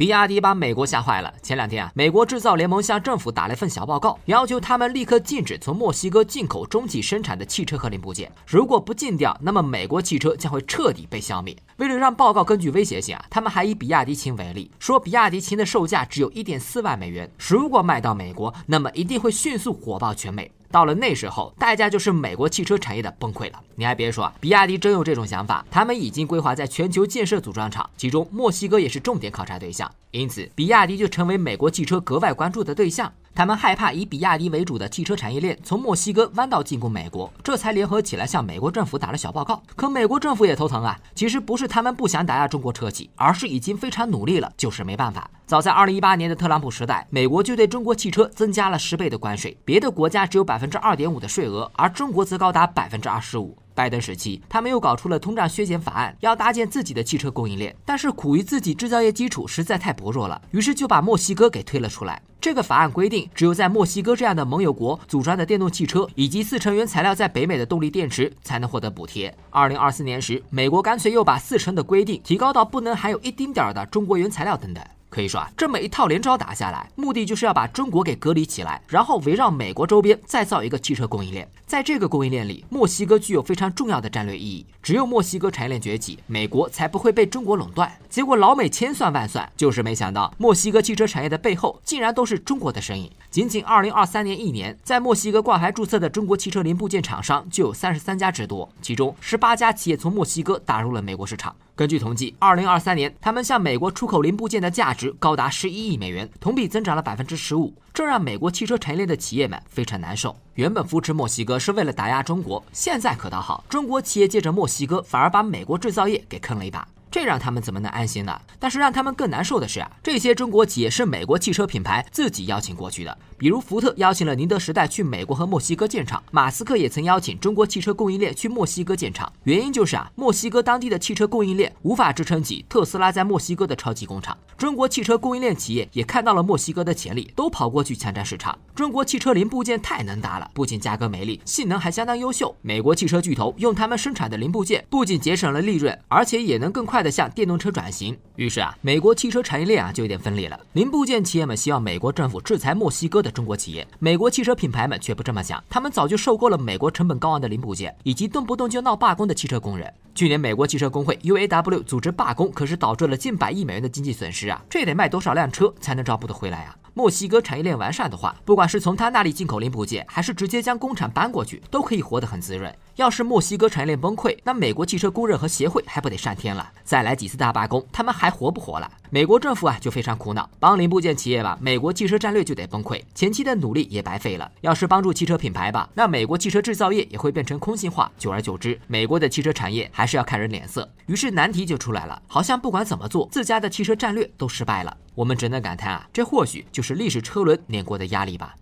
比亚迪把美国吓坏了。前两天啊，美国制造联盟向政府打了一份小报告，要求他们立刻禁止从墨西哥进口中企生产的汽车和零部件。如果不禁掉，那么美国汽车将会彻底被消灭。为了让报告更具威胁性啊，他们还以比亚迪秦为例，说比亚迪秦的售价只有一点四万美元，如果卖到美国，那么一定会迅速火爆全美。到了那时候，代价就是美国汽车产业的崩溃了。你还别说啊，比亚迪真有这种想法，他们已经规划在全球建设组装厂，其中墨西哥也是重点考察对象，因此比亚迪就成为美国汽车格外关注的对象。他们害怕以比亚迪为主的汽车产业链从墨西哥弯道进攻美国，这才联合起来向美国政府打了小报告。可美国政府也头疼啊，其实不是他们不想打压中国车企，而是已经非常努力了，就是没办法。早在二零一八年的特朗普时代，美国就对中国汽车增加了十倍的关税，别的国家只有百分之二点五的税额，而中国则高达百分之二十五。拜登时期，他们又搞出了通胀削减法案，要搭建自己的汽车供应链，但是苦于自己制造业基础实在太薄弱了，于是就把墨西哥给推了出来。这个法案规定，只有在墨西哥这样的盟友国组装的电动汽车，以及四成原材料在北美的动力电池，才能获得补贴。二零二四年时，美国干脆又把四成的规定提高到不能含有一丁点儿的中国原材料等等。可以说啊，这么一套连招打下来，目的就是要把中国给隔离起来，然后围绕美国周边再造一个汽车供应链。在这个供应链里，墨西哥具有非常重要的战略意义。只有墨西哥产业链崛起，美国才不会被中国垄断。结果老美千算万算，就是没想到墨西哥汽车产业的背后竟然都是中国的身影。仅仅2023年一年，在墨西哥挂牌注册的中国汽车零部件厂商就有三十三家之多，其中十八家企业从墨西哥打入了美国市场。根据统计，2023年他们向美国出口零部件的价值高达十一亿美元，同比增长了百分之十五。这让美国汽车产业链的企业们非常难受。原本扶持墨西哥是为了打压中国，现在可倒好，中国企业借着墨西哥反而把美国制造业给坑了一把。这让他们怎么能安心呢？但是让他们更难受的是啊，这些中国企业是美国汽车品牌自己邀请过去的。比如福特邀请了宁德时代去美国和墨西哥建厂，马斯克也曾邀请中国汽车供应链去墨西哥建厂。原因就是啊，墨西哥当地的汽车供应链无法支撑起特斯拉在墨西哥的超级工厂，中国汽车供应链企业也看到了墨西哥的潜力，都跑过去抢占市场。中国汽车零部件太能打了，不仅价格美丽，性能还相当优秀。美国汽车巨头用他们生产的零部件，不仅节省了利润，而且也能更快。快的向电动车转型。于是啊，美国汽车产业链啊就有点分裂了。零部件企业们希望美国政府制裁墨西哥的中国企业，美国汽车品牌们却不这么想。他们早就受够了美国成本高昂的零部件，以及动不动就闹罢工的汽车工人。去年美国汽车工会 UAW 组织罢工，可是导致了近百亿美元的经济损失啊！这得卖多少辆车才能找补得回来啊？墨西哥产业链完善的话，不管是从他那里进口零部件，还是直接将工厂搬过去，都可以活得很滋润。要是墨西哥产业链崩溃，那美国汽车工人和协会还不得上天了？再来几次大罢工，他们还活不活了？美国政府啊就非常苦恼，帮零部件企业吧，美国汽车战略就得崩溃，前期的努力也白费了；要是帮助汽车品牌吧，那美国汽车制造业也会变成空心化。久而久之，美国的汽车产业还是要看人脸色。于是难题就出来了，好像不管怎么做，自家的汽车战略都失败了。我们只能感叹啊，这或许就是历史车轮碾过的压力吧。